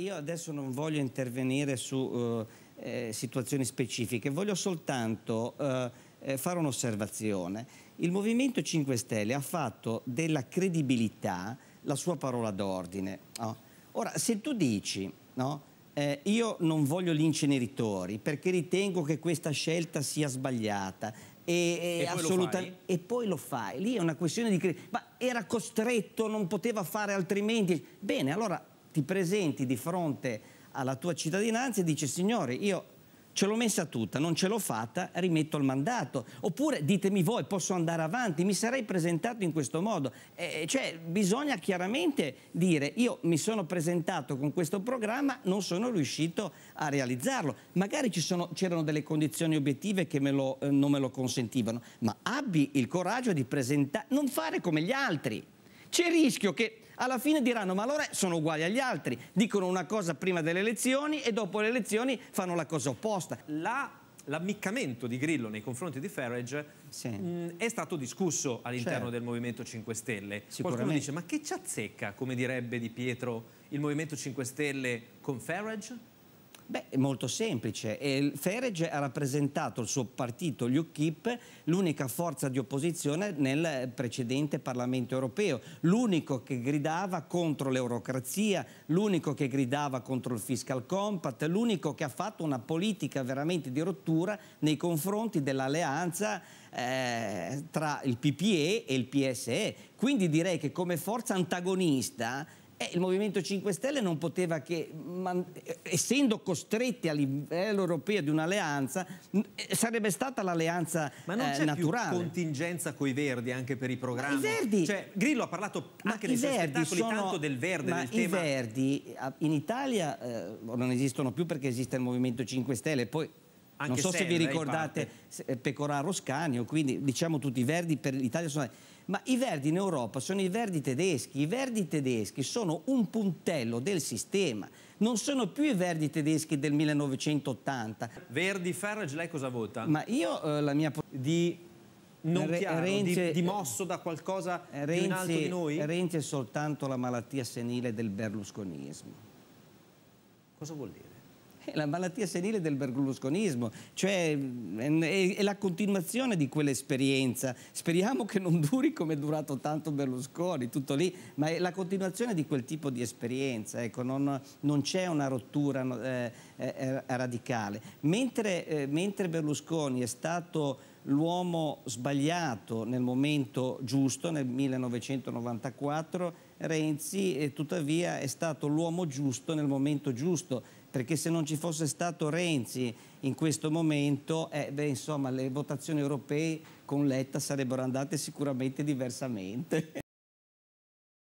io adesso non voglio intervenire su eh, eh situazioni specifiche, voglio soltanto eh, eh fare un'osservazione. Il Movimento 5 Stelle ha fatto della credibilità la sua parola d'ordine. No? Ora, se tu dici, no, eh, io non voglio gli inceneritori perché ritengo che questa scelta sia sbagliata, e, e, poi e, poi lo fai. Lì è una questione di... credibilità. Ma era costretto, non poteva fare altrimenti. Bene, allora ti presenti di fronte alla tua cittadinanza e dici signore io ce l'ho messa tutta, non ce l'ho fatta, rimetto il mandato. Oppure ditemi voi, posso andare avanti, mi sarei presentato in questo modo. Eh, cioè, bisogna chiaramente dire, io mi sono presentato con questo programma, non sono riuscito a realizzarlo. Magari c'erano delle condizioni obiettive che me lo, eh, non me lo consentivano, ma abbi il coraggio di presentare, non fare come gli altri. C'è il rischio che alla fine diranno ma allora sono uguali agli altri, dicono una cosa prima delle elezioni e dopo le elezioni fanno la cosa opposta. La l'ammiccamento di Grillo nei confronti di Farage sì. mh, mm, è stato discusso all'interno certo. del Movimento 5 Stelle. Qualcuno dice ma che ci azzecca, come direbbe Di Pietro, il Movimento 5 Stelle con Farage? Beh, è molto semplice. E ha rappresentato il suo partito, gli UKIP, l'unica forza di opposizione nel precedente Parlamento europeo, l'unico che gridava contro l'eurocrazia, l'unico che gridava contro il fiscal compact, l'unico che ha fatto una politica veramente di rottura nei confronti dell'alleanza eh, tra il PPE e il PSE. Quindi direi che come forza antagonista eh, il Movimento 5 Stelle non poteva che, eh, essendo costretti a livello europeo di un'alleanza, eh, sarebbe stata l'alleanza naturale. Ma non eh, c'è eh, più contingenza con i Verdi anche per i programmi? I Verdi... Cioè, Grillo ha parlato ma anche dei spettacoli, sono... tanto del Verde, ma del tema... i Verdi in Italia eh, non esistono più perché esiste il Movimento 5 Stelle, poi anche non so se vi ricordate eh, Pecoraro Scanio, quindi diciamo tutti i verdi per l'Italia sono... Ma i verdi in Europa sono i verdi tedeschi, i verdi tedeschi sono un puntello del sistema, non sono più i verdi tedeschi del 1980. Verdi, Farage, lei cosa vota? Ma io eh, la mia... Di non Re chiaro, Renzi, di, dimosso da qualcosa Renzi, più in alto di noi? Renzi è soltanto la malattia senile del berlusconismo. Cosa vuol dire? è la malattia senile del berlusconismo, cioè mm, è, è la continuazione di quell'esperienza. Speriamo che non duri come è durato tanto Berlusconi, tutto lì, ma è la continuazione di quel tipo di esperienza, ecco, non, non c'è una rottura eh, eh, eh, radicale. Mentre, eh, mentre Berlusconi è stato l'uomo sbagliato nel momento giusto, nel 1994, Renzi tuttavia è stato l'uomo giusto nel momento giusto, perché se non ci fosse stato Renzi in questo momento, eh, beh, insomma, le votazioni europee con Letta sarebbero andate sicuramente diversamente.